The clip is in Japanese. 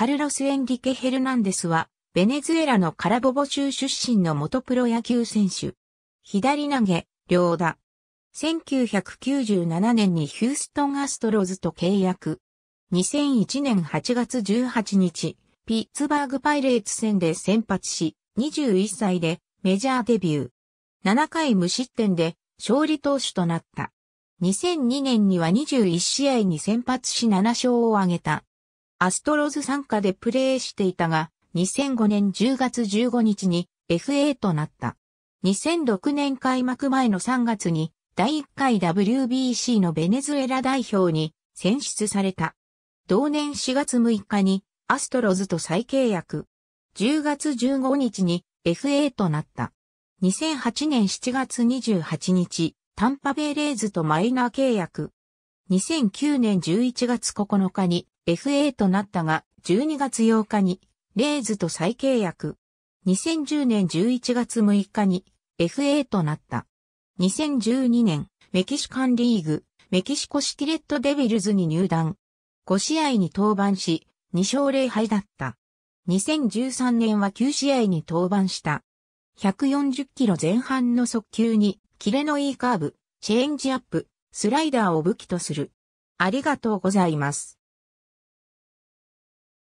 カルロス・エンリケ・ヘルナンデスは、ベネズエラのカラボボ州出身の元プロ野球選手。左投げ、両打。1997年にヒューストンアストロズと契約。2001年8月18日、ピッツバーグパイレーツ戦で先発し、21歳でメジャーデビュー。7回無失点で勝利投手となった。2002年には21試合に先発し7勝を挙げた。アストロズ参加でプレーしていたが、2005年10月15日に FA となった。2006年開幕前の3月に第1回 WBC のベネズエラ代表に選出された。同年4月6日にアストロズと再契約。10月15日に FA となった。2008年7月28日、タンパベイレーズとマイナー契約。2009年11月9日に FA となったが、12月8日にレイズと再契約。2010年11月6日に FA となった。2012年、メキシカンリーグ、メキシコシティレットデビルズに入団。5試合に登板し、2勝0敗だった。2013年は9試合に登板した。140キロ前半の速球に、キレのいいカーブ、チェンジアップ、スライダーを武器とする。ありがとうございます。